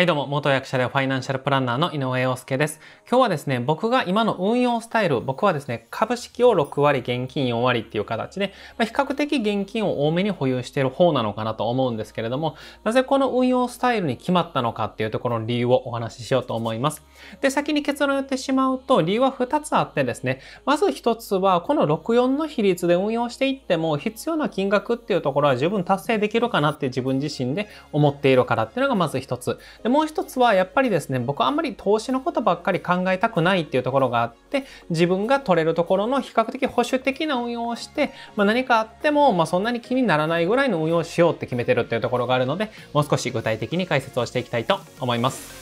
はいどうも、元役者でファイナンシャルプランナーの井上陽介です。今日はですね、僕が今の運用スタイル、僕はですね、株式を6割、現金4割っていう形で、まあ、比較的現金を多めに保有している方なのかなと思うんですけれども、なぜこの運用スタイルに決まったのかっていうところの理由をお話ししようと思います。で、先に結論を言ってしまうと、理由は2つあってですね、まず1つは、この64の比率で運用していっても、必要な金額っていうところは十分達成できるかなって自分自身で思っているからっていうのがまず1つ。でもう一つはやっぱりですね、僕はあんまり投資のことばっかり考えたくないっていうところがあって、自分が取れるところの比較的保守的な運用をして、まあ、何かあっても、まあ、そんなに気にならないぐらいの運用をしようって決めてるっていうところがあるので、もう少し具体的に解説をしていきたいと思います。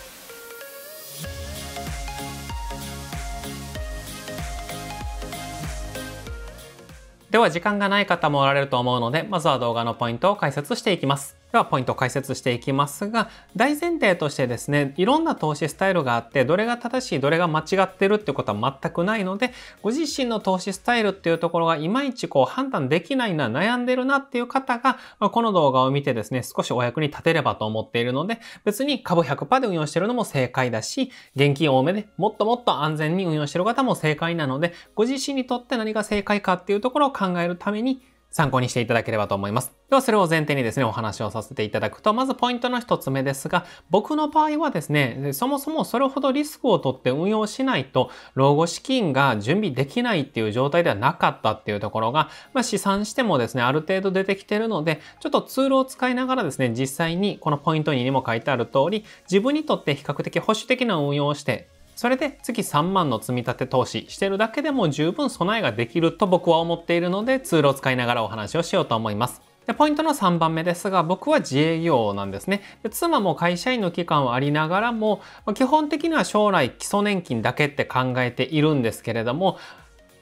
では時間がない方もおられると思うので、まずは動画のポイントを解説していきます。ではポイントを解説していきますが、大前提としてですね、いろんな投資スタイルがあって、どれが正しい、どれが間違ってるってことは全くないので、ご自身の投資スタイルっていうところがいまいちこう判断できないな、悩んでるなっていう方が、この動画を見てですね、少しお役に立てればと思っているので、別に株100%で運用してるのも正解だし、現金多めでもっともっと安全に運用してる方も正解なので、ご自身にとって何が正解かっていうところを考えるために、参考にしていただければと思います。ではそれを前提にですね、お話をさせていただくと、まずポイントの一つ目ですが、僕の場合はですね、そもそもそれほどリスクを取って運用しないと、老後資金が準備できないっていう状態ではなかったっていうところが、まあ、試算してもですね、ある程度出てきてるので、ちょっとツールを使いながらですね、実際にこのポイント2にも書いてある通り、自分にとって比較的保守的な運用をして、それで月3万の積み立て投資してるだけでも十分備えができると僕は思っているのでツールを使いながらお話をしようと思います。で、ポイントの3番目ですが、僕は自営業なんですね。で妻も会社員の期間はありながらも、基本的には将来基礎年金だけって考えているんですけれども、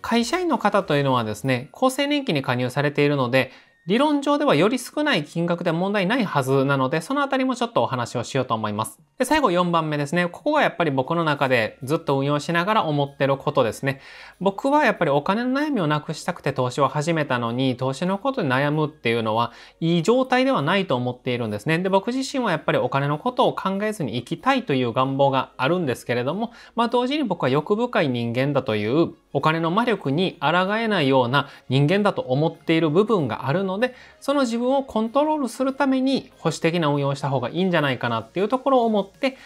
会社員の方というのはですね、厚生年金に加入されているので、理論上ではより少ない金額で問題ないはずなので、そのあたりもちょっとお話をしようと思います。で、最後4番目ですね。ここがやっぱり僕の中でずっと運用しながら思ってることですね。僕はやっぱりお金の悩みをなくしたくて投資を始めたのに、投資のことで悩むっていうのは、いい状態ではないと思っているんですね。で、僕自身はやっぱりお金のことを考えずに生きたいという願望があるんですけれども、まあ同時に僕は欲深い人間だというお金の魔力に抗えないような人間だと思っている部分があるので、その自分をコントロールするために保守的な運用をした方がいいんじゃないかなっていうところを思って、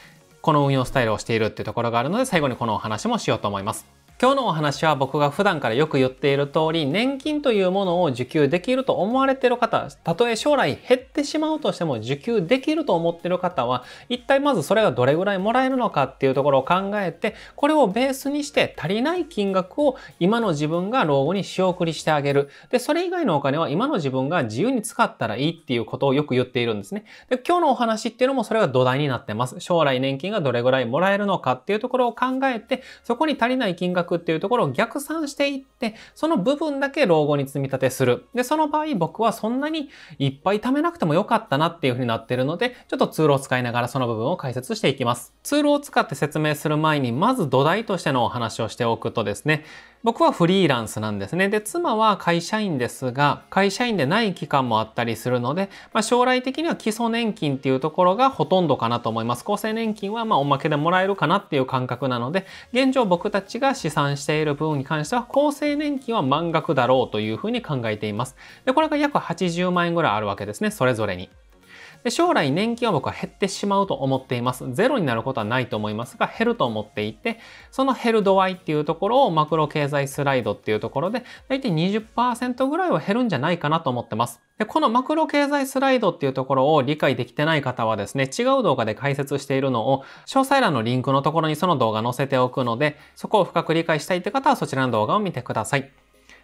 この運用スタイルをしているっていうところがあるので、最後にこのお話もしようと思います。今日のお話は僕が普段からよく言っている通り、年金というものを受給できると思われている方、たとえ将来減ってしまうとしても受給できると思っている方は、一体まずそれがどれぐらいもらえるのかっていうところを考えて、これをベースにして足りない金額を今の自分が老後に仕送りしてあげる。で、それ以外のお金は今の自分が自由に使ったらいいっていうことをよく言っているんですね。で、今日のお話っていうのもそれが土台になってます。将来年金がどれぐらいもらえるのかっていうところを考えて、そこに足りない金額くっていうところを逆算していって、その部分だけ老後に積み立てする。で、その場合僕はそんなにいっぱい貯めなくてもよかったなっていうふうになってるので、ちょっとツールを使いながらその部分を解説していきます。ツールを使って説明する前に、まず土台としてのお話をしておくとですね、僕はフリーランスなんですね。で、妻は会社員ですが、会社員でない期間もあったりするので、まあ、将来的には基礎年金っていうところがほとんどかなと思います。厚生年金はまおまけでもらえるかなっていう感覚なので、現状僕たちが試算している分に関しては、厚生年金は満額だろうというふうに考えています。で、これが約80万円ぐらいあるわけですね、それぞれに。で将来年金は僕は減ってしまうと思っています。ゼロになることはないと思いますが、減ると思っていて、その減る度合いっていうところをマクロ経済スライドっていうところで、大体20%ぐらいは減るんじゃないかなと思ってます。で、このマクロ経済スライドっていうところを理解できてない方はですね、違う動画で解説しているのを、詳細欄のリンクのところにその動画載せておくので、そこを深く理解したいって方はそちらの動画を見てください。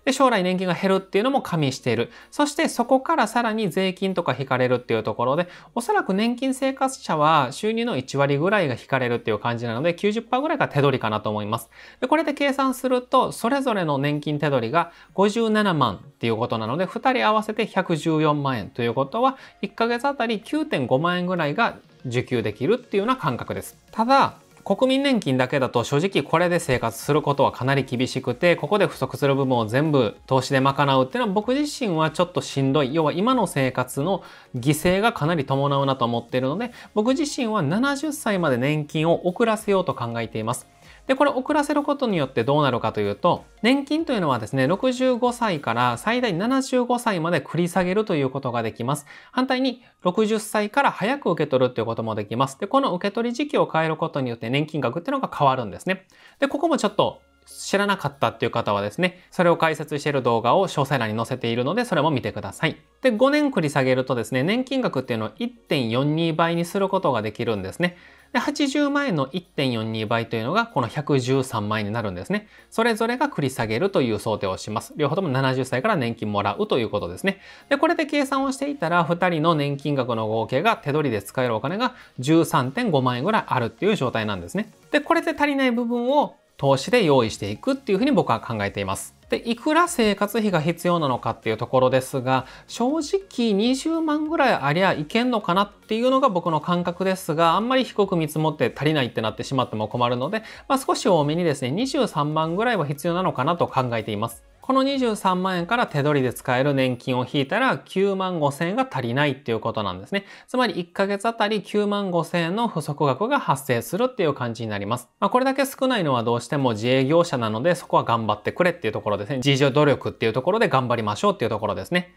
で、将来年金が減るっていうのも加味している。そしてそこからさらに税金とか引かれるっていうところで、おそらく年金生活者は収入の1割ぐらいが引かれるっていう感じなので、90%ぐらいが手取りかなと思います。で、これで計算すると、それぞれの年金手取りが57万っていうことなので、2人合わせて114万円ということは、1ヶ月あたり9.5万円ぐらいが受給できるっていうような感覚です。ただ、国民年金だけだと正直これで生活することはかなり厳しくて、ここで不足する部分を全部投資で賄うっていうのは僕自身はちょっとしんどい。要は今の生活の犠牲がかなり伴うなと思っているので、僕自身は70歳まで年金を遅らせようと考えています。で、これ遅らせることによってどうなるかというと、年金というのはですね、65歳から最大75歳まで繰り下げるということができます。反対に、60歳から早く受け取るということもできます。で、この受け取り時期を変えることによって年金額っていうのが変わるんですね。で、ここもちょっと知らなかったっていう方はですね、それを解説している動画を詳細欄に載せているので、それも見てください。で、5年繰り下げるとですね、年金額っていうのを1.42倍にすることができるんですね。で、80万円の1.42倍というのがこの113万円になるんですね。それぞれが繰り下げるという想定をします。両方とも70歳から年金もらうということですね。で、これで計算をしていたら、2人の年金額の合計が手取りで使えるお金が13.5万円ぐらいあるっていう状態なんですね。で、これで足りない部分を投資で用意していくっていうふうに僕は考えています。で、いくら生活費が必要なのかっていうところですが、正直20万ぐらいありゃいけんのかなっていうのが僕の感覚ですが、あんまり低く見積もって足りないってなってしまっても困るので、まあ、少し多めにですね、23万ぐらいは必要なのかなと考えています。この23万円から手取りで使える年金を引いたら9万5千円が足りないっていうことなんですね。つまり1ヶ月あたり9万5千円の不足額が発生するっていう感じになります。まあ、これだけ少ないのはどうしても自営業者なのでそこは頑張ってくれっていうところですね。自助努力っていうところで頑張りましょうっていうところですね。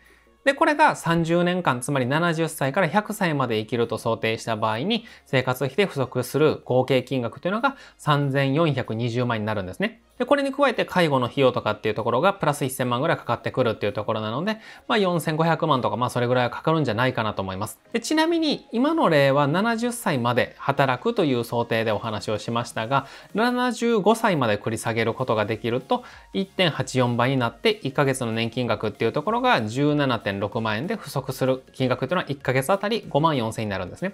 で、これが30年間、つまり70歳から100歳まで生きると想定した場合に、生活費で不足する合計金額というのが3420万円になるんですね。で、これに加えて介護の費用とかっていうところがプラス1000万ぐらいかかってくるっていうところなので、まあ4500万とかまあそれぐらいはかかるんじゃないかなと思います。で、ちなみに今の例は70歳まで働くという想定でお話をしましたが、75歳まで繰り下げることができると1.84倍になって1ヶ月の年金額っていうところが17.6万円で不足する金額というのは1ヶ月あたり5万4000円になるんですね。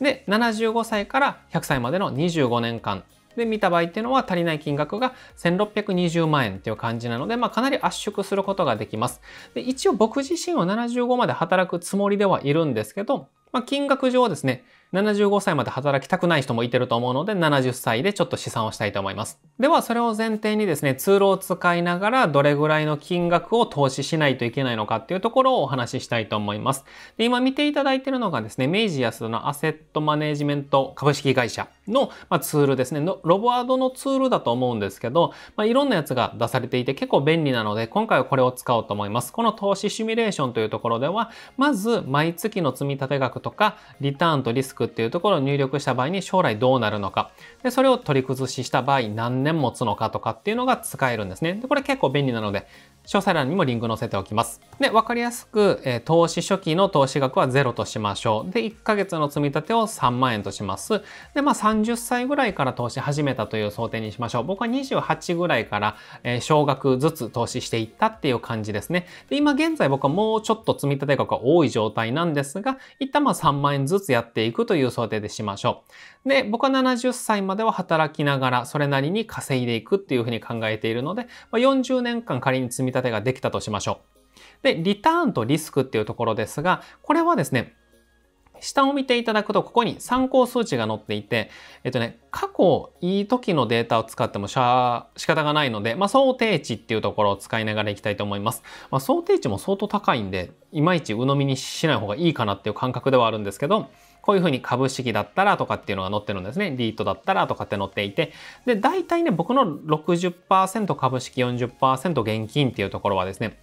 で、75歳から100歳までの25年間で見た場合っていうのは足りない金額が1620万円っていう感じなので、まあ、かなり圧縮することができます。で一応僕自身は75まで働くつもりではいるんですけど、まあ、金額上ですね、75歳まで働きたくない人もいてると思うので、70歳でちょっと試算をしたいと思います。では、それを前提にですね、ツールを使いながらどれぐらいの金額を投資しないといけないのかっていうところをお話ししたいと思います。で今見ていただいてるのがですね、明治安のアセットマネジメント株式会社の、まあ、ツールですねの。ロボアドのツールだと思うんですけど、まあ、いろんなやつが出されていて結構便利なので、今回はこれを使おうと思います。この投資シミュレーションというところでは、まず毎月の積立額とか、リターンとリスクっていうところを入力した場合に将来どうなるのか。で、それを取り崩しした場合何年持つのかとかっていうのが使えるんですね。で、これ結構便利なので、詳細欄にもリンク載せておきます。で、わかりやすく、えー、投資初期の投資額は0としましょう。で、1ヶ月の積み立てを3万円とします。で、まあ30歳ぐらいから投資始めたという想定にしましょう。僕は28ぐらいから、えー、少額ずつ投資していったっていう感じですね。で、今現在僕はもうちょっと積立額が多い状態なんですが、一旦まあ3万円ずつやっていくという想定でしましょう。で、僕は70歳までは働きながら、それなりに稼いでいくっていうふうに考えているので、まあ、40年間仮に積立ができたとしましょう。で、リターンとリスクっていうところですが、これはですね、下を見ていただくと、ここに参考数値が載っていて、えっとね、過去いい時のデータを使ってもしゃ仕方がないので、まあ、想定値っていうところを使いながらいきたいと思います。まあ、想定値も相当高いんで、いまいち鵜呑みにしない方がいいかなっていう感覚ではあるんですけど、こういうふうに株式だったらとかっていうのが載ってるんですね。リートだったらとかって載っていて。で、大体ね、僕の60%株式40%現金っていうところはですね、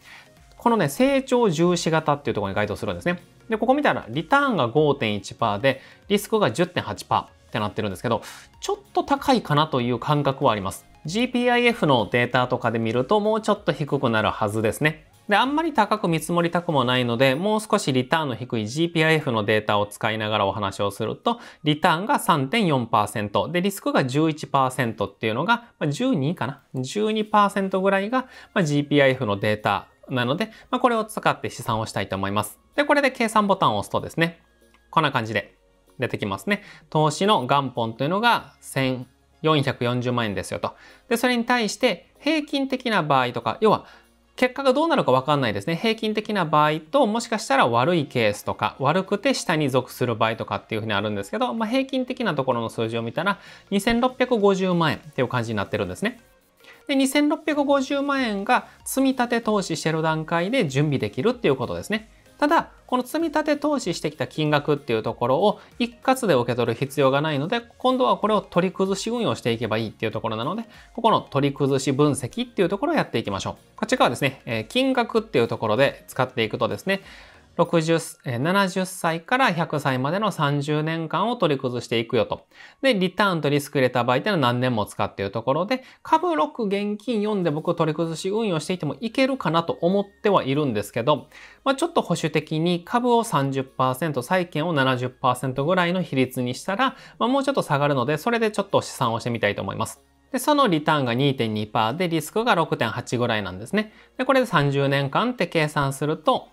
このね、成長重視型っていうところに該当するんですね。で、ここ見たらリターンが5.1%で、リスクが10.8%ってなってるんですけど、ちょっと高いかなという感覚はあります。GPIF のデータとかで見るともうちょっと低くなるはずですね。で、あんまり高く見積もりたくもないので、もう少しリターンの低い GPIF のデータを使いながらお話をすると、リターンが3.4%、で、リスクが11%っていうのが、ま12かな ?12% ぐらいが、まあ、GPIF のデータなので、まあ、これを使って試算をしたいと思います。で、これで計算ボタンを押すとですね、こんな感じで出てきますね。投資の元本というのが1440万円ですよと。で、それに対して平均的な場合とか、要は結果がどうなるかわかんないですね。平均的な場合と、もしかしたら悪いケースとか、悪くて下に属する場合とかっていうふうにあるんですけど、まあ、平均的なところの数字を見たら、2650万円っていう感じになってるんですね。で、2650万円が積立投資してる段階で準備できるっていうことですね。ただ、この積立投資してきた金額っていうところを一括で受け取る必要がないので、今度はこれを取り崩し運用していけばいいっていうところなので、ここの取り崩し分析っていうところをやっていきましょう。こっち側ですね、え金額っていうところで使っていくとですね、60 70歳から100歳までの30年間を取り崩していくよと。で、リターンとリスク入れた場合っていうのは何年も使っているところで、株6現金4で僕取り崩し運用していてもいけるかなと思ってはいるんですけど、まあ、ちょっと保守的に株を30%、債券を70%ぐらいの比率にしたら、まあ、もうちょっと下がるので、それでちょっと試算をしてみたいと思います。で、そのリターンが2.2%でリスクが6.8ぐらいなんですね。で、これで30年間って計算すると、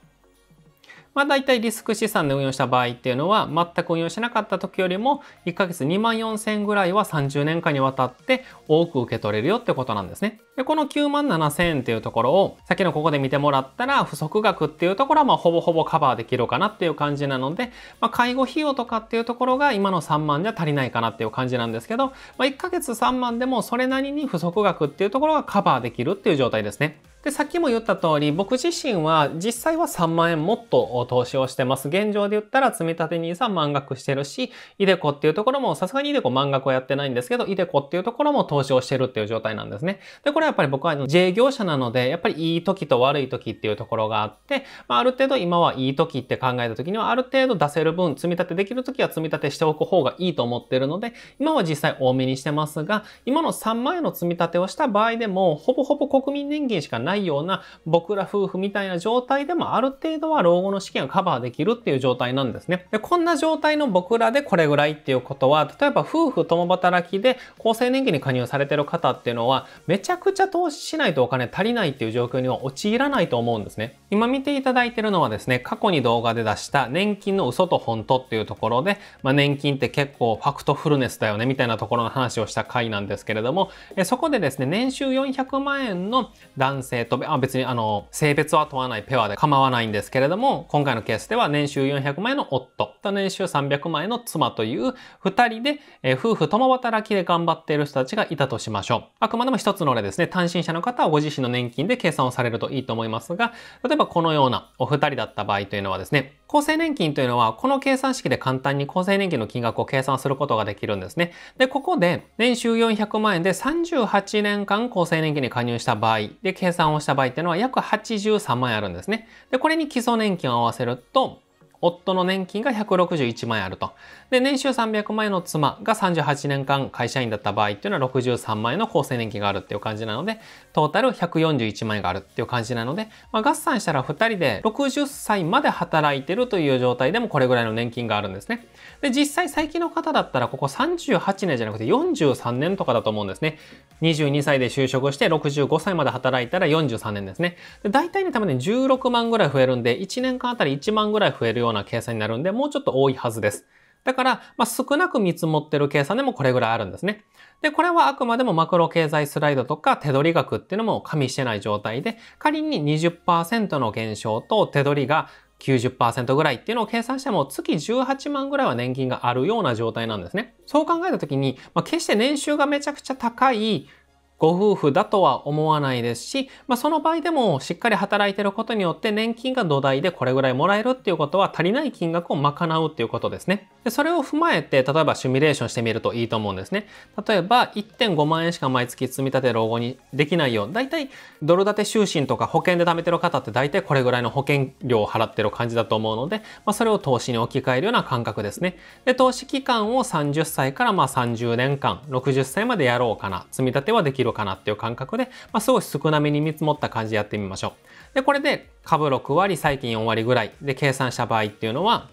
まあ、大体リスク資産で運用した場合っていうのは、全く運用しなかった時よりも、1ヶ月2万4000円ぐらいは30年間にわたって多く受け取れるよってことなんですね。で、この9万7000円っていうところを、さっきのここで見てもらったら、不足額っていうところは、まあ、ほぼほぼカバーできるかなっていう感じなので、まあ、介護費用とかっていうところが今の3万じゃ足りないかなっていう感じなんですけど、まあ、1ヶ月3万でもそれなりに不足額っていうところがカバーできるっていう状態ですね。で、さっきも言った通り、僕自身は実際は3万円もっと投資をしてます。現状で言ったら積立 NISA 満額してるし、いでこっていうところも、さすがにいでこ満額はやってないんですけど、いでこっていうところも投資をしてるっていう状態なんですね。で、これはやっぱり僕は自営業者なので、やっぱりいい時と悪い時っていうところがあって、まあ、ある程度今はいい時って考えた時には、ある程度出せる分、積立できる時は積立しておく方がいいと思ってるので、今は実際多めにしてますが、今の3万円の積立をした場合でも、ほぼほぼ国民年金しかないないような僕ら夫婦みたいな状態でもある程度は老後の資金をカバーできるっていう状態なんですね。で、こんな状態の僕らでこれぐらいっていうことは、例えば夫婦共働きで厚生年金に加入されてる方っていうのは、めちゃくちゃ投資しないとお金足りないっていう状況には陥らないと思うんですね。今見ていただいてるのはですね、過去に動画で出した年金の嘘と本当っていうところで、まあ、年金って結構ファクトフルネスだよねみたいなところの話をした回なんですけれども、えそこでですね、年収400万円の男性えっ、ー、と、あ別にあの、性別は問わないペアで構わないんですけれども、今回のケースでは年収400万円の夫と年収300万円の妻という2人で、えー、夫婦共働きで頑張っている人たちがいたとしましょう。あくまでも一つの例ですね、単身者の方はご自身の年金で計算をされるといいと思いますが、例えばこのようなお二人だった場合というのはですね、厚生年金というのは、この計算式で簡単に厚生年金の金額を計算することができるんですね。で、ここで、年収400万円で38年間厚生年金に加入した場合、で、計算をした場合っていうのは約83万円あるんですね。で、これに基礎年金を合わせると、夫の年金が161万円あると。で、年収300万円の妻が38年間会社員だった場合っていうのは63万円の厚生年金があるっていう感じなので、トータル141万円があるっていう感じなので、まあ、合算したら2人で60歳まで働いてるという状態でもこれぐらいの年金があるんですね。で、実際最近の方だったらここ38年じゃなくて43年とかだと思うんですね。22歳で就職して65歳まで働いたら43年ですね。で大体ね、多分ね、16万ぐらい増えるんで、1年間あたり1万ぐらい増えるようような計算になるんで、もうちょっと多いはずです。だから、まあ、少なく見積もってる計算でもこれぐらいあるんですね。で、これはあくまでもマクロ経済スライドとか手取り額っていうのも加味してない状態で、仮に20%の減少と手取りが90%ぐらいっていうのを計算しても月18万ぐらいは年金があるような状態なんですね。そう考えた時に、まあ、決して年収がめちゃくちゃ高いご夫婦だとは思わないですし、まあ、その場合でもしっかり働いてることによって年金が土台でこれぐらいもらえるっていうことは足りない金額を賄うっていうことですね。でそれを踏まえて例えばシミュレーションしてみるといいと思うんですね。例えば1.5万円しか毎月積み立て老後にできないようだいたいドル建て就寝とか保険で貯めてる方って大体これぐらいの保険料を払ってる感じだと思うので、まあ、それを投資に置き換えるような感覚ですね。で投資期間を30歳からまあ30年間60歳までやろうかな積み立てはできるるかなっていう感覚で、まあ、少し少なめに見積もった感じでやってみましょう。で、これで株6割、債近4割ぐらいで計算した場合っていうのは、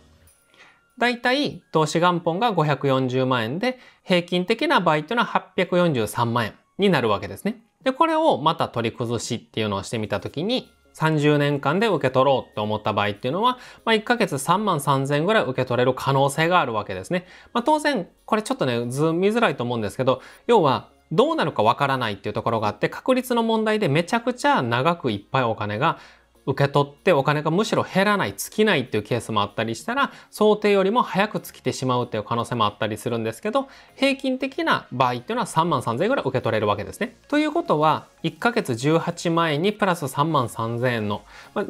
だいたい投資元本が540万円で、平均的な場合っていうのは843万円になるわけですね。で、これをまた取り崩しっていうのをしてみたときに、30年間で受け取ろうって思った場合っていうのは、まあ、1ヶ月3万3000円ぐらい受け取れる可能性があるわけですね。まあ、当然、これちょっとね、図見づらいと思うんですけど、要はどうなるかわからないっていうところがあって確率の問題でめちゃくちゃ長くいっぱいお金が受け取ってお金がむしろ減らない尽きないっていうケースもあったりしたら想定よりも早く尽きてしまうっていう可能性もあったりするんですけど平均的な場合っていうのは3万3000円ぐらい受け取れるわけですね。ということは1ヶ月18万円にプラス3万3000円の、まあ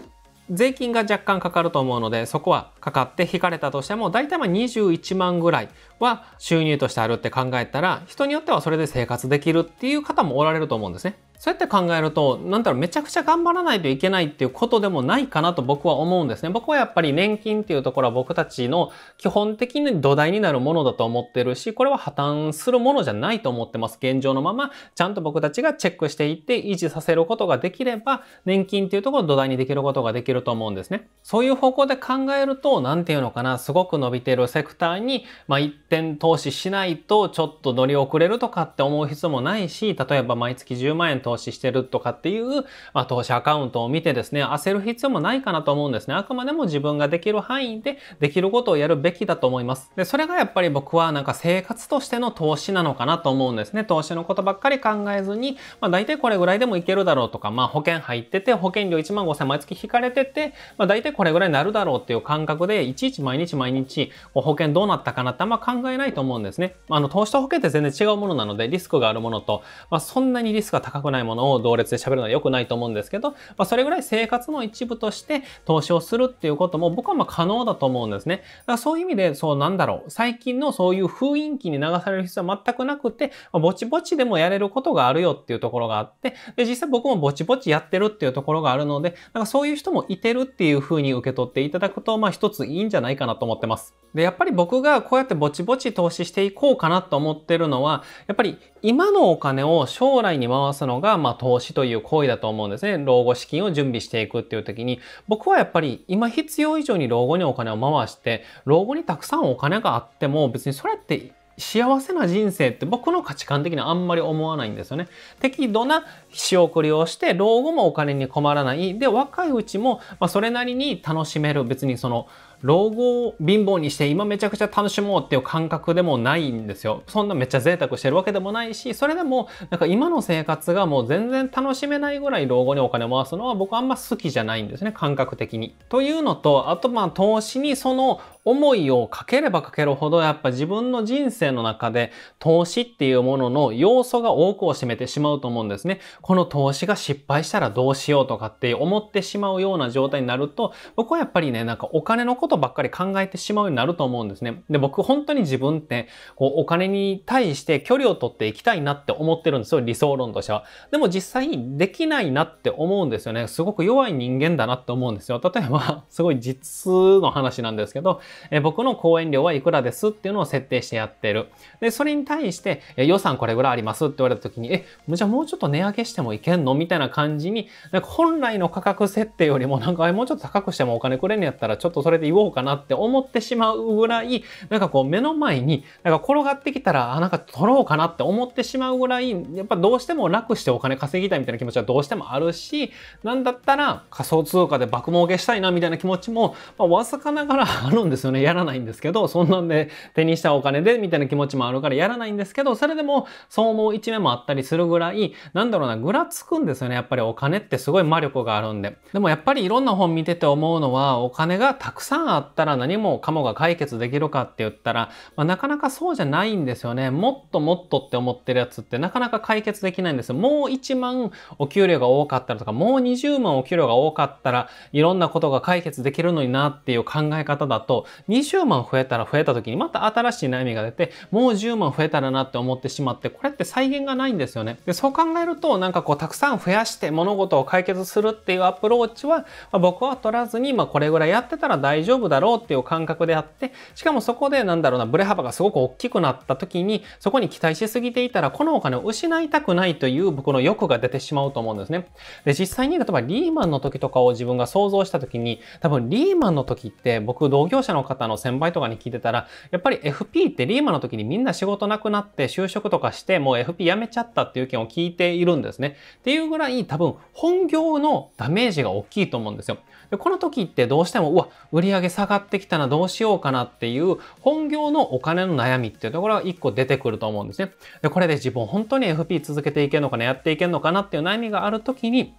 税金が若干かかると思うので、そこはかかって引かれたとしても、大体まあ21万ぐらいは収入としてあるって考えたら、人によってはそれで生活できるっていう方もおられると思うんですね。そうやって考えると、なんだろう、めちゃくちゃ頑張らないといけないっていうことでもないかなと僕は思うんですね。僕はやっぱり年金っていうところは僕たちの基本的に土台になるものだと思ってるし、これは破綻するものじゃないと思ってます。現状のまま、ちゃんと僕たちがチェックしていって維持させることができれば、年金っていうところを土台にできることができると思うんですね。そういう方向で考えると、なんていうのかな、すごく伸びてるセクターに、まあ一点投資しないとちょっと乗り遅れるとかって思う必要もないし、例えば毎月10万円投資投資してるとかっていう、まあ、投資アカウントを見てですね、焦る必要もないかなと思うんですね。あくまでも自分ができる範囲でできることをやるべきだと思います。で、それがやっぱり僕はなんか生活としての投資なのかなと思うんですね。投資のことばっかり考えずに、まあ大体これぐらいでもいけるだろうとか、まあ保険入ってて、保険料1万5 0 0千毎月引かれてて、まあ大体これぐらいになるだろうっていう感覚で、いちいち毎日毎日保険どうなったかなってあんま考えないと思うんですね。あの投資と保険って全然違うものなので、リスクがあるものと、まあそんなにリスクが高くないものを同列で喋るのは良くないと思うんですけど、まあ、それぐらい生活の一部として投資をするっていうことも僕はまあ可能だと思うんですね。だからそういう意味で、そうなんだろう。最近のそういう雰囲気に流される必要は全くなくて、まあ、ぼちぼちでもやれることがあるよっていうところがあって、で、実際僕もぼちぼちやってるっていうところがあるので、なんかそういう人もいてるっていう風に受け取っていただくと、まあ一ついいんじゃないかなと思ってます。で、やっぱり僕がこうやってぼちぼち投資していこうかなと思ってるのは、やっぱり今のお金を将来に回すのがが、まあ、投資という行為だと思うんですね。老後資金を準備していくっていう時に、僕はやっぱり今必要以上に老後にお金を回して、老後にたくさんお金があっても、別にそれって幸せな人生って僕の価値観的にはあんまり思わないんですよね。適度な仕送りをして、老後もお金に困らない。で、若いうちも、まあ、それなりに楽しめる。別にその、老後を貧乏にして今めちゃくちゃ楽しもうっていう感覚でもないんですよ。そんなめっちゃ贅沢してるわけでもないし、それでもなんか今の生活がもう全然楽しめないぐらい老後にお金を回すのは僕あんま好きじゃないんですね、感覚的に。というのと、あとまあ投資にその思いをかければかけるほどやっぱ自分の人生の中で投資っていうものの要素が多くを占めてしまうと思うんですね。この投資が失敗したらどうしようとかって思ってしまうような状態になると僕はやっぱりねなんかお金のことばっかり考えてしまうようになると思うんですね。で僕本当に自分ってこうお金に対して距離を取っていきたいなって思ってるんですよ理想論としては。でも実際できないなって思うんですよね。すごく弱い人間だなって思うんですよ。例えばすごい実の話なんですけどえ僕の講演料はいくらですっていうのを設定してやってる。で、それに対して、え予算これぐらいありますって言われた時に、え、じゃあもうちょっと値上げしてもいけんのみたいな感じに、なんか本来の価格設定よりもなんか、もうちょっと高くしてもお金くれんやったらちょっとそれで言おうかなって思ってしまうぐらい、なんかこう目の前に、なんか転がってきたら、あ、なんか取ろうかなって思ってしまうぐらい、やっぱどうしても楽してお金稼ぎたいみたいな気持ちはどうしてもあるし、なんだったら仮想通貨で爆儲けしたいなみたいな気持ちも、まあ、わかながらあるんですですよね。やらないんですけど、そんなんで手にしたお金でみたいな気持ちもあるからやらないんですけど、それでもそう思う一面もあったりするぐらい、なんだろうな、ぐらつくんですよね。やっぱりお金ってすごい魔力があるんで。でもやっぱりいろんな本見てて思うのは、お金がたくさんあったら何もかもが解決できるかって言ったら、まあ、なかなかそうじゃないんですよね。もっともっとって思ってるやつってなかなか解決できないんですよ。もう1万お給料が多かったらとか、もう20万お給料が多かったら、いろんなことが解決できるのになっていう考え方だと、20万増えたら増えた時にまた新しい悩みが出て、もう10万増えたらなって思ってしまって、これって再現がないんですよね。で、そう考えると、なんかこう、たくさん増やして物事を解決するっていうアプローチは、まあ、僕は取らずに、まあ、これぐらいやってたら大丈夫だろうっていう感覚であって、しかもそこで、なんだろうな、ブレ幅がすごく大きくなった時に、そこに期待しすぎていたら、このお金を失いたくないという僕の欲が出てしまうと思うんですね。で、実際に、例えばリーマンの時とかを自分が想像した時に、多分リーマンの時って僕同業者の方の先輩とかに聞いてたら、やっぱり FP ってリーマの時にみんな仕事なくなって就職とかしてもう FP 辞めちゃったっていう意見を聞いているんですね。っていうぐらい多分本業のダメージが大きいと思うんですよ。でこの時ってどうしても、うわ、売上下がってきたな、どうしようかなっていう本業のお金の悩みっていうところが一個出てくると思うんですね。でこれで自分本当に FP 続けていけるのかな、やっていけるのかなっていう悩みがある時に、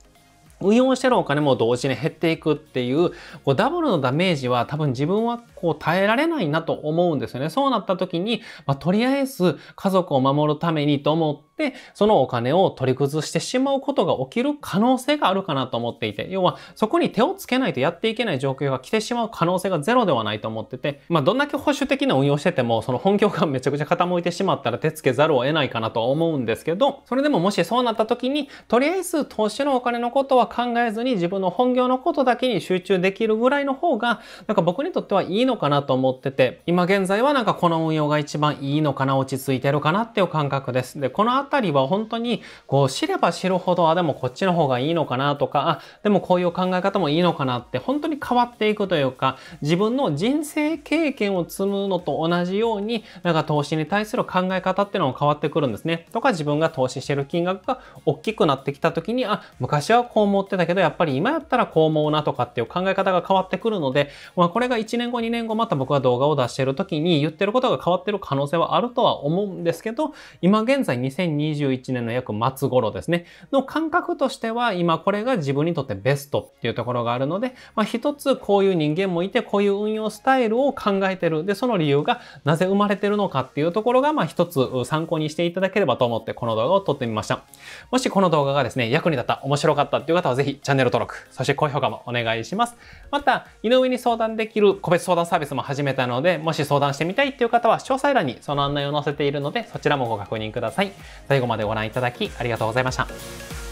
運用してるお金も同時に減っていくっていう、こうダブルのダメージは多分自分はこう耐えられないなと思うんですよね。そうなった時に、まあ、とりあえず家族を守るためにと思って、で、そのお金を取り崩してしまうことが起きる可能性があるかなと思っていて、要はそこに手をつけないとやっていけない状況が来てしまう可能性がゼロではないと思ってて、まあどんだけ保守的な運用してても、その本業がめちゃくちゃ傾いてしまったら手つけざるを得ないかなとは思うんですけど、それでももしそうなった時に、とりあえず投資のお金のことは考えずに自分の本業のことだけに集中できるぐらいの方が、なんか僕にとってはいいのかなと思ってて、今現在はなんかこの運用が一番いいのかな、落ち着いてるかなっていう感覚です。で、このたりは本当にこう知れば知るほど、あ、でもこっちの方がいいのかなとか、あ、でもこういう考え方もいいのかなって本当に変わっていくというか、自分の人生経験を積むのと同じように、なんか投資に対する考え方っていうのも変わってくるんですね。とか自分が投資してる金額が大きくなってきた時に、あ、昔はこう思ってたけど、やっぱり今やったらこう思うなとかっていう考え方が変わってくるので、まあこれが1年後2年後また僕が動画を出してる時に言ってることが変わってる可能性はあるとは思うんですけど、今現在2022 2021年の約末頃ですね、の感覚としては、今これが自分にとってベストっていうところがあるので、まあ一つこういう人間もいて、こういう運用スタイルを考えてる。で、その理由がなぜ生まれてるのかっていうところが、まあ一つ参考にしていただければと思って、この動画を撮ってみました。もしこの動画がですね、役に立った、面白かったっていう方はぜひチャンネル登録、そして高評価もお願いします。また、井上に相談できる個別相談サービスも始めたので、もし相談してみたいっていう方は詳細欄にその案内を載せているので、そちらもご確認ください。最後までご覧いただきありがとうございました。